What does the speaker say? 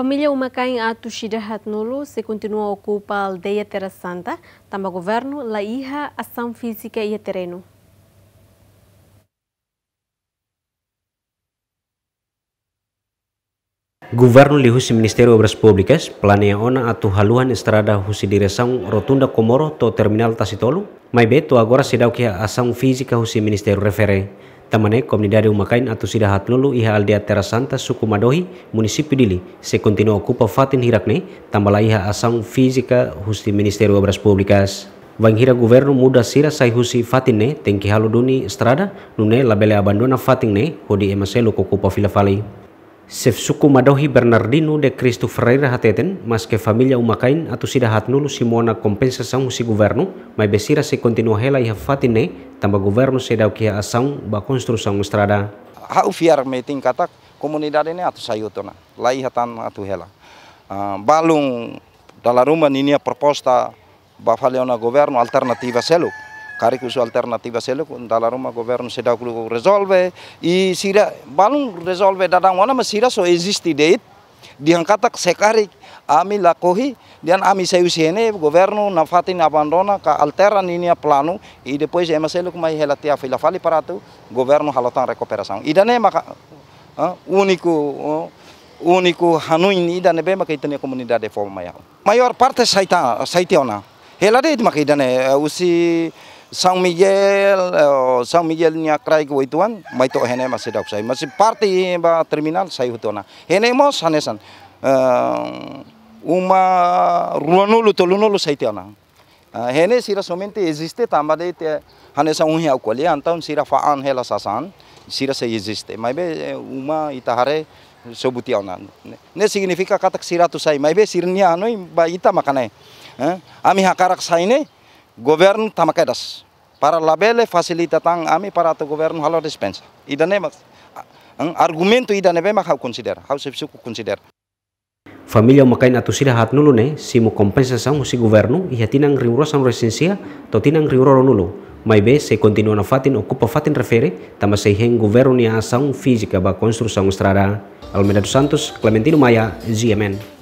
Família Humacaim Atu Shirahat Nulo se continua a ocupar a aldeia Terra Santa, tamba governo, la hija, ação física e terreno. Governo lihus Ministério Obras Públicas planeia ona atu haluan estrada husi direção rotunda Komoro to terminal Tasitolu, mas beto agora se dá que a ação física husi Ministério refere tamane komunidade umakain atu sidahat lulu iha aldea terasanta Santa suku Madohi munisipi Dili sekontinu okupa fatin hirakne tambala iha Husi física husti wabras Wang Wang hira muda sira sai husi fatin ne tengki haluduni strada estrada nune labele abandona fatin ne hodi emaselo kokupa filafali Sef suku madohi Bernardino de Cristo Ferreira hateten, mas ke familia umakain atau sida hatnulu simona sang si governo, mai besira se kontinua hela iha fatine, tamba governo se dau kia asang ba construção estrada. Hau fiar me tingkatak komunidad ini atau sayutona, lai hatan atu hela. Uh, balung dalaruma ninia proposta ba faleona governo alternativa seluk karik usu alternativa selo kun talaruma governo kulu resolve I sira balung resolve dadang wana masira so existi deit diangkatak sekarik ami lakohi dan ami sene governo nafatin abandona ka alteran ini planu I depois maseluk selo kuma filafali fila fali paratu governo halotan recuperação e dane maka uh, ¿ah? uniku uh, ini hanuin e dane bem maka itane comunidade forma ya. mayor parte saita saitiona ela de maka idane eh, usi Sang Miguel, oh, eh, São Miguel nya krai ko ituan, mai to hene masih dok sai, masih party ba terminal sai hutona. Hene mo sanesan. Uh, eh, uma ruanulu tolunulu sai tiana. Uh, eh, hene sira somente existe tamba de te hanesa unhi au koli antaun sira faan hela sasan, sira sai existe. Mai be uma itahare sobuti ona. Ne signifika katak sira tu sai, mai be sirnia anoi ba ita makane. Uh, ami hakarak sai ne governo Tamakedas, para labele facilita tang ami para to governo halo dispensa ne mas argumento ne be makau considera hau sepsiku considera Familia makain atau sila hat nulu ne si mu kompensação si governo ia tinang riuro sam residencia to tinang riuro nulu mai be se continua na fatin ocupa fatin refere tama se hen governo ni ação física ba konstru estrada Almeida dos Santos Clementino Maya, GMN